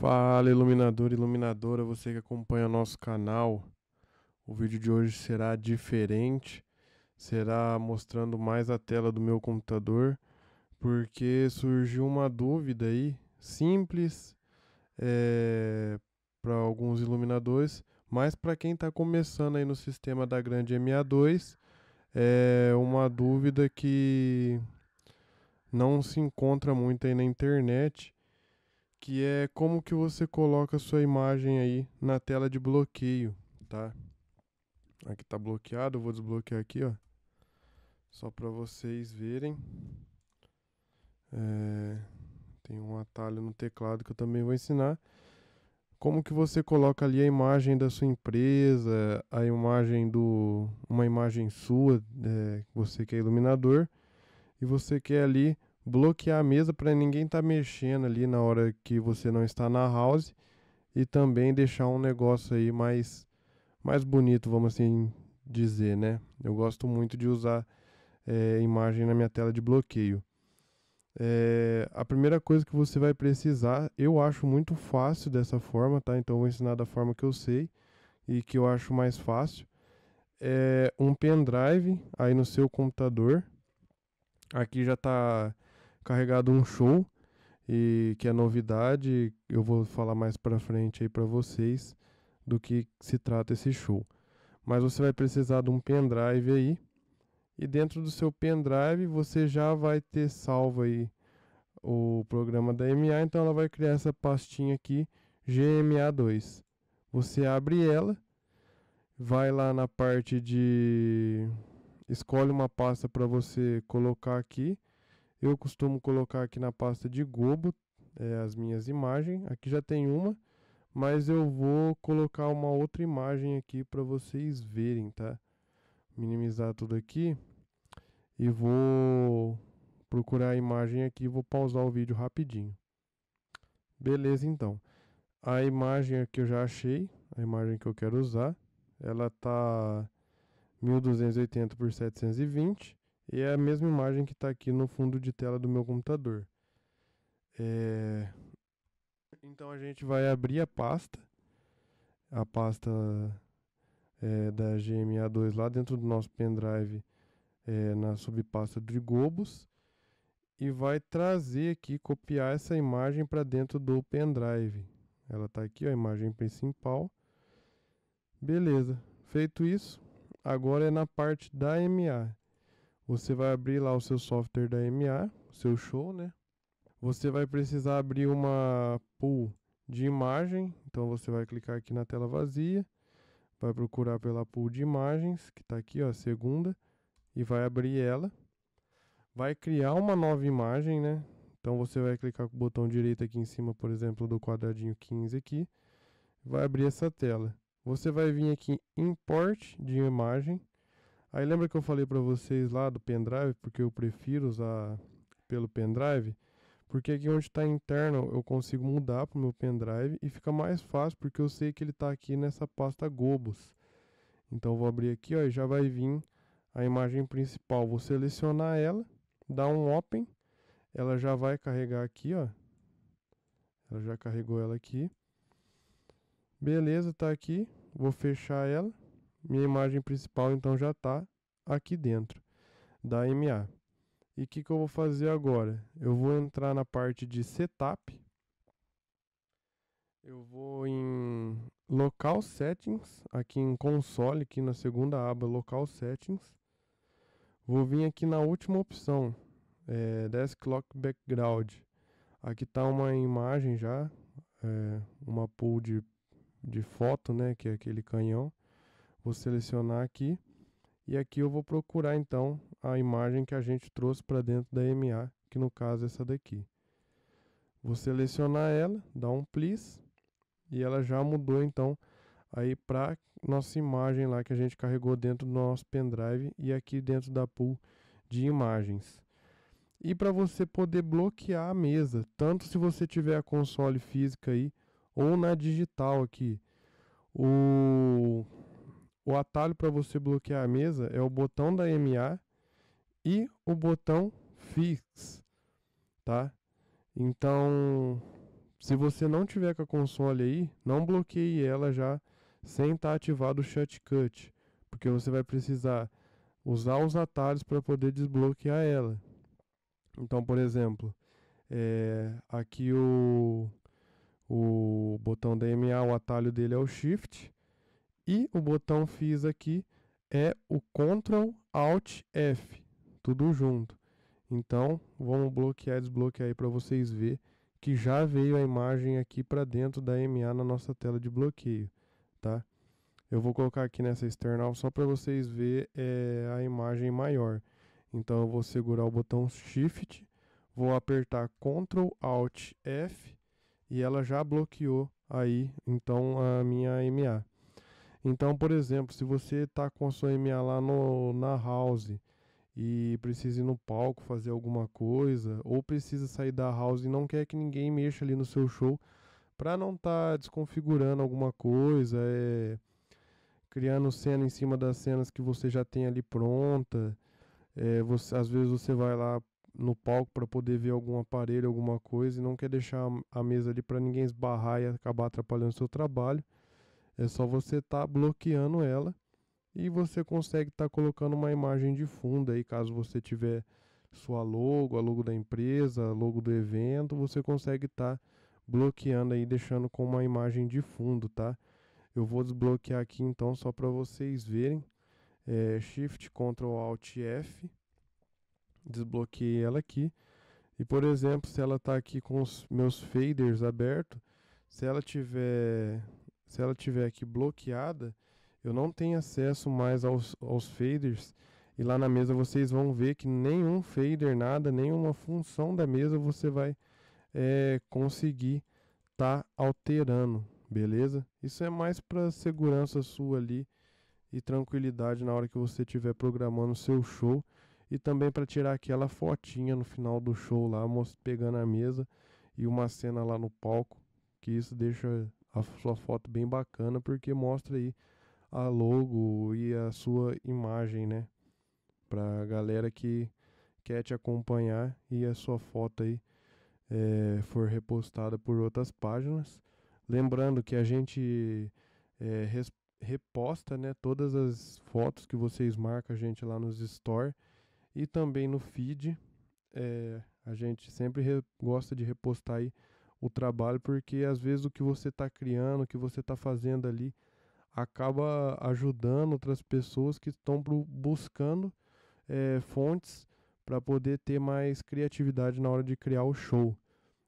Fala iluminador, iluminadora, você que acompanha nosso canal. O vídeo de hoje será diferente, será mostrando mais a tela do meu computador, porque surgiu uma dúvida aí, simples é, eh, para alguns iluminadores, mas para quem está começando aí no sistema da grande MA2, é eh, uma dúvida que não se encontra muito aí na internet que é como que você coloca a sua imagem aí na tela de bloqueio, tá? Aqui tá bloqueado, vou desbloquear aqui, ó. Só para vocês verem. É, tem um atalho no teclado que eu também vou ensinar. Como que você coloca ali a imagem da sua empresa, a imagem do. uma imagem sua, é, você que é iluminador, e você quer ali bloquear a mesa para ninguém estar tá mexendo ali na hora que você não está na house e também deixar um negócio aí mais mais bonito, vamos assim dizer, né? Eu gosto muito de usar é, imagem na minha tela de bloqueio. É, a primeira coisa que você vai precisar, eu acho muito fácil dessa forma, tá? Então eu vou ensinar da forma que eu sei e que eu acho mais fácil. É um pendrive aí no seu computador. Aqui já tá carregado um show e que é novidade, eu vou falar mais para frente aí para vocês do que se trata esse show. Mas você vai precisar de um pendrive aí e dentro do seu pendrive você já vai ter salvo aí o programa da MA, então ela vai criar essa pastinha aqui GMA2. Você abre ela, vai lá na parte de escolhe uma pasta para você colocar aqui eu costumo colocar aqui na pasta de Gobo é, as minhas imagens. Aqui já tem uma, mas eu vou colocar uma outra imagem aqui para vocês verem, tá? Minimizar tudo aqui e vou procurar a imagem aqui. Vou pausar o vídeo rapidinho. Beleza, então. A imagem que eu já achei, a imagem que eu quero usar, ela tá 1280 por 720 e é a mesma imagem que está aqui no fundo de tela do meu computador. É... Então a gente vai abrir a pasta, a pasta é, da GMA2 lá dentro do nosso pendrive é, na subpasta de Gobos e vai trazer aqui, copiar essa imagem para dentro do pendrive. Ela está aqui, a imagem principal. Beleza, feito isso, agora é na parte da MA. Você vai abrir lá o seu software da MA, o seu show, né? Você vai precisar abrir uma pool de imagem, então você vai clicar aqui na tela vazia, vai procurar pela pool de imagens, que está aqui, ó, a segunda, e vai abrir ela. Vai criar uma nova imagem, né? Então você vai clicar com o botão direito aqui em cima, por exemplo, do quadradinho 15 aqui, vai abrir essa tela. Você vai vir aqui em import de imagem, Aí lembra que eu falei para vocês lá do pendrive, porque eu prefiro usar pelo pendrive, porque aqui onde está interno eu consigo mudar para o meu pendrive e fica mais fácil porque eu sei que ele está aqui nessa pasta Gobos. Então vou abrir aqui ó, e já vai vir a imagem principal. Vou selecionar ela, dar um Open, ela já vai carregar aqui, ó. Ela já carregou ela aqui. Beleza, está aqui. Vou fechar ela. Minha imagem principal então já está aqui dentro da MA. E o que, que eu vou fazer agora? Eu vou entrar na parte de setup. Eu vou em local settings, aqui em console, aqui na segunda aba local settings. Vou vir aqui na última opção, é, desktop background. Aqui está uma imagem já, é, uma pool de, de foto, né, que é aquele canhão. Vou selecionar aqui. E aqui eu vou procurar então a imagem que a gente trouxe para dentro da MA, que no caso é essa daqui. Vou selecionar ela, dar um please e ela já mudou então aí para nossa imagem lá que a gente carregou dentro do nosso pendrive e aqui dentro da pool de imagens. E para você poder bloquear a mesa, tanto se você tiver a console física aí ou na digital aqui. O o atalho para você bloquear a mesa é o botão da MA e o botão Fix, tá? Então, se você não tiver com a console aí, não bloqueie ela já sem estar tá ativado o shortcut, porque você vai precisar usar os atalhos para poder desbloquear ela. Então, por exemplo, é, aqui o, o botão MA, o atalho dele é o Shift, e o botão fiz aqui é o Ctrl Alt F, tudo junto. Então, vamos bloquear e desbloquear aí para vocês ver que já veio a imagem aqui para dentro da MA na nossa tela de bloqueio, tá? Eu vou colocar aqui nessa external só para vocês ver é, a imagem maior. Então eu vou segurar o botão Shift, vou apertar Ctrl Alt F e ela já bloqueou aí então a minha MA. Então, por exemplo, se você está com a sua MA lá no, na house e precisa ir no palco fazer alguma coisa, ou precisa sair da house e não quer que ninguém mexa ali no seu show, para não estar tá desconfigurando alguma coisa, é, criando cena em cima das cenas que você já tem ali pronta. É, você, às vezes você vai lá no palco para poder ver algum aparelho, alguma coisa, e não quer deixar a mesa ali para ninguém esbarrar e acabar atrapalhando o seu trabalho. É só você estar tá bloqueando ela e você consegue estar tá colocando uma imagem de fundo aí, caso você tiver sua logo, a logo da empresa, logo do evento, você consegue estar tá bloqueando aí, deixando com uma imagem de fundo, tá? Eu vou desbloquear aqui então só para vocês verem. É, Shift Ctrl Alt F. Desbloqueei ela aqui. E por exemplo, se ela está aqui com os meus faders abertos, se ela tiver se ela tiver aqui bloqueada, eu não tenho acesso mais aos, aos faders. E lá na mesa vocês vão ver que nenhum fader, nada, nenhuma função da mesa você vai é, conseguir tá alterando, beleza? Isso é mais para segurança sua ali e tranquilidade na hora que você estiver programando o seu show e também para tirar aquela fotinha no final do show lá, pegando a mesa e uma cena lá no palco, que isso deixa a sua foto bem bacana, porque mostra aí a logo e a sua imagem, né? Pra galera que quer te acompanhar e a sua foto aí é, for repostada por outras páginas. Lembrando que a gente é, reposta né, todas as fotos que vocês marcam a gente lá nos store e também no feed. É, a gente sempre gosta de repostar aí o trabalho, porque às vezes o que você está criando, o que você está fazendo ali, acaba ajudando outras pessoas que estão buscando é, fontes para poder ter mais criatividade na hora de criar o show.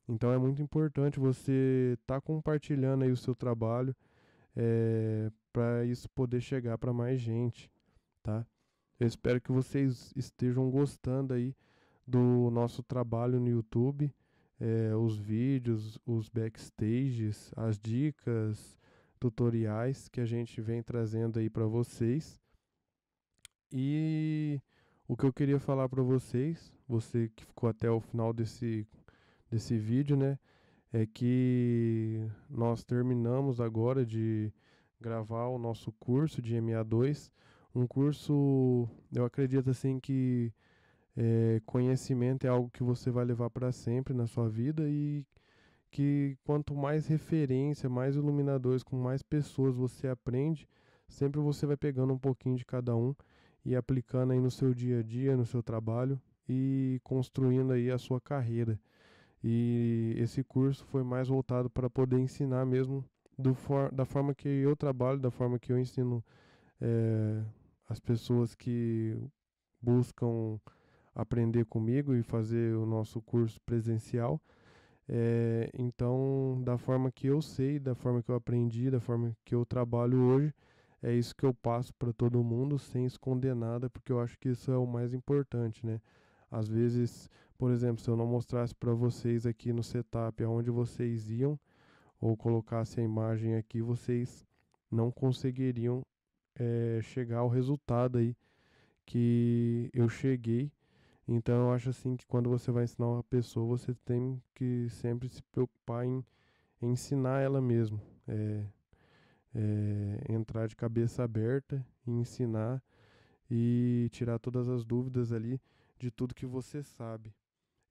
Então é muito importante você estar tá compartilhando aí o seu trabalho é, eh, para isso poder chegar para mais gente, tá? Eu espero que vocês estejam gostando aí do nosso trabalho no YouTube é, os vídeos, os backstages, as dicas, tutoriais que a gente vem trazendo aí para vocês. E o que eu queria falar para vocês, você que ficou até o final desse, desse vídeo, né? É que nós terminamos agora de gravar o nosso curso de MA2. Um curso, eu acredito assim que é, conhecimento é algo que você vai levar para sempre na sua vida e que quanto mais referência, mais iluminadores, com mais pessoas você aprende, sempre você vai pegando um pouquinho de cada um e aplicando aí no seu dia a dia, no seu trabalho e construindo aí a sua carreira. E esse curso foi mais voltado para poder ensinar mesmo for, da forma que eu trabalho, da forma que eu ensino é, as pessoas que buscam aprender comigo e fazer o nosso curso presencial. É, então, da forma que eu sei, da forma que eu aprendi, da forma que eu trabalho hoje, é isso que eu passo para todo mundo sem esconder nada, porque eu acho que isso é o mais importante, né? Às vezes, por exemplo, se eu não mostrasse para vocês aqui no setup aonde vocês iam, ou colocasse a imagem aqui, vocês não conseguiriam é, chegar ao resultado aí que eu cheguei então eu acho assim que quando você vai ensinar uma pessoa, você tem que sempre se preocupar em, em ensinar ela mesmo. É, é, entrar de cabeça aberta e ensinar e tirar todas as dúvidas ali de tudo que você sabe.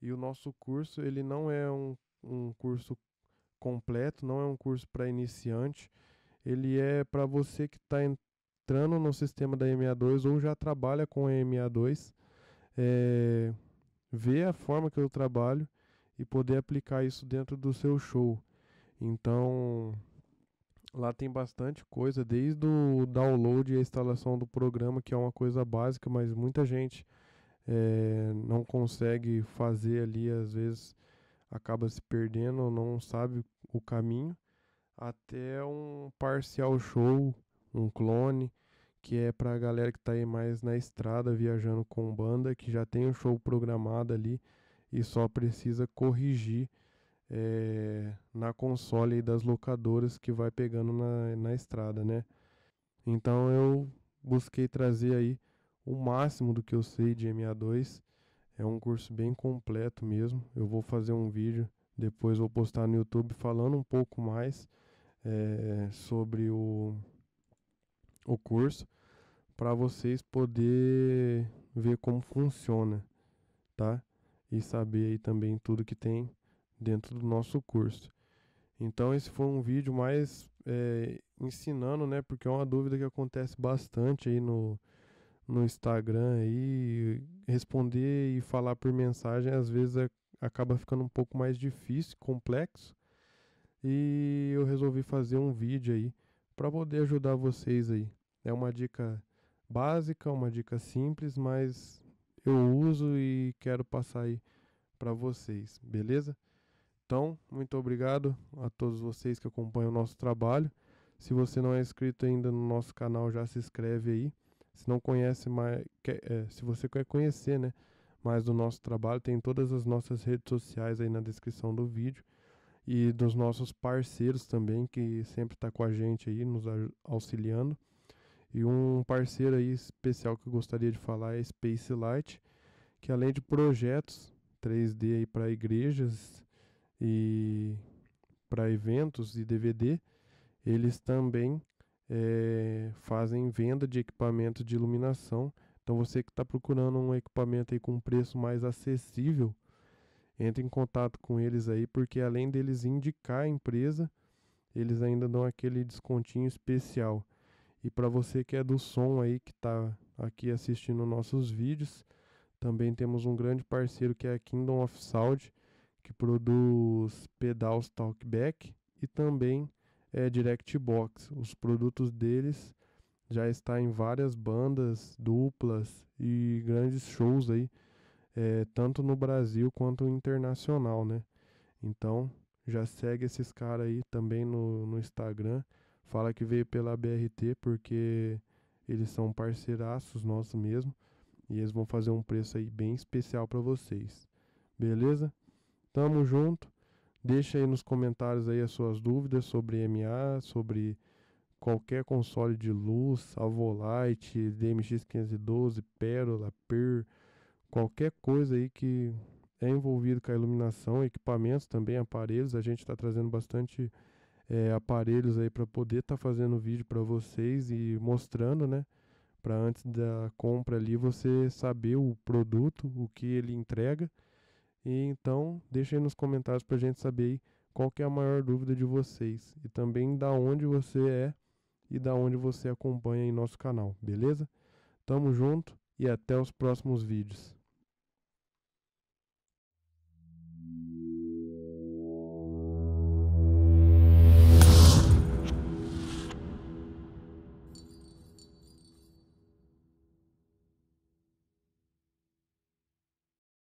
E o nosso curso, ele não é um, um curso completo, não é um curso para iniciante. Ele é para você que está entrando no sistema da ema 2 ou já trabalha com a ema 2 é, ver a forma que eu trabalho e poder aplicar isso dentro do seu show. Então, lá tem bastante coisa, desde o download e a instalação do programa, que é uma coisa básica, mas muita gente é, não consegue fazer ali, às vezes acaba se perdendo ou não sabe o caminho, até um parcial show, um clone, que é para a galera que está aí mais na estrada viajando com banda, que já tem um show programado ali e só precisa corrigir é, na console das locadoras que vai pegando na, na estrada, né? Então eu busquei trazer aí o máximo do que eu sei de MA2. É um curso bem completo mesmo. Eu vou fazer um vídeo, depois vou postar no YouTube falando um pouco mais é, sobre o, o curso para vocês poder ver como funciona, tá? E saber aí também tudo que tem dentro do nosso curso. Então esse foi um vídeo mais é, ensinando, né? Porque é uma dúvida que acontece bastante aí no, no Instagram aí responder e falar por mensagem às vezes é, acaba ficando um pouco mais difícil, complexo. E eu resolvi fazer um vídeo aí para poder ajudar vocês aí. É uma dica básica, uma dica simples, mas eu uso e quero passar aí para vocês, beleza? Então, muito obrigado a todos vocês que acompanham o nosso trabalho. Se você não é inscrito ainda no nosso canal, já se inscreve aí. Se não conhece mais, quer, é, se você quer conhecer, né, mais do nosso trabalho, tem todas as nossas redes sociais aí na descrição do vídeo e dos nossos parceiros também, que sempre está com a gente aí, nos auxiliando. E um parceiro aí especial que eu gostaria de falar é Space Light, que além de projetos 3D aí para igrejas e para eventos e DVD, eles também é, fazem venda de equipamento de iluminação. Então você que está procurando um equipamento aí com preço mais acessível entre em contato com eles aí, porque além deles indicar a empresa, eles ainda dão aquele descontinho especial. E para você que é do som aí, que está aqui assistindo nossos vídeos, também temos um grande parceiro que é a Kingdom of Sound, que produz pedals talkback e também é, direct box. Os produtos deles já está em várias bandas, duplas e grandes shows aí é, tanto no Brasil quanto internacional, né? Então, já segue esses caras aí também no, no Instagram. Fala que veio pela BRT, porque eles são parceiraços nossos mesmo. E eles vão fazer um preço aí bem especial para vocês. Beleza? Tamo junto. Deixa aí nos comentários aí as suas dúvidas sobre MA, sobre qualquer console de luz, Alvolite, DMX512, Pérola, Per qualquer coisa aí que é envolvido com a iluminação, equipamentos também, aparelhos. A gente está trazendo bastante é, aparelhos aí para poder estar tá fazendo vídeo para vocês e mostrando, né? Para antes da compra ali você saber o produto, o que ele entrega. E então deixa aí nos comentários para a gente saber qual que é a maior dúvida de vocês e também da onde você é e da onde você acompanha em nosso canal, beleza? Tamo junto e até os próximos vídeos.